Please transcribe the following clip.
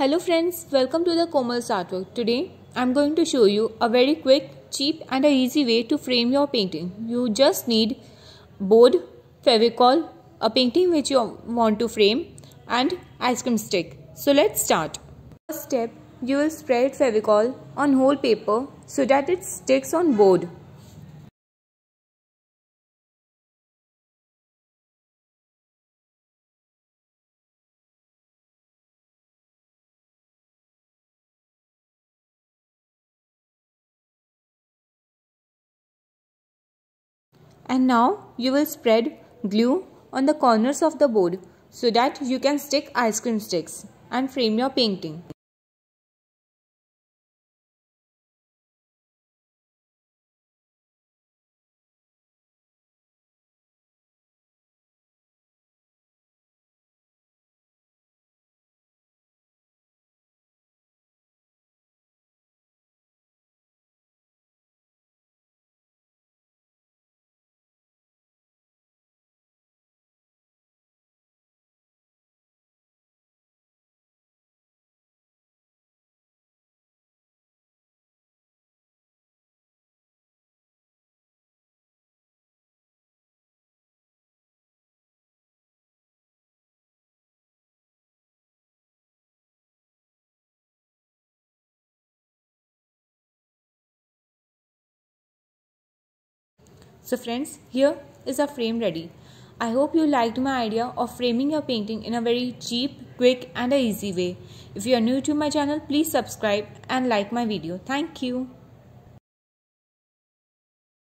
Hello friends, welcome to the Commerce Artwork. Today I am going to show you a very quick, cheap and an easy way to frame your painting. You just need board, fevicol, a painting which you want to frame and ice cream stick. So let's start. First step, you will spread fevicol on whole paper so that it sticks on board. And now you will spread glue on the corners of the board so that you can stick ice cream sticks and frame your painting. So friends, here is our frame ready. I hope you liked my idea of framing your painting in a very cheap, quick and easy way. If you are new to my channel, please subscribe and like my video. Thank you.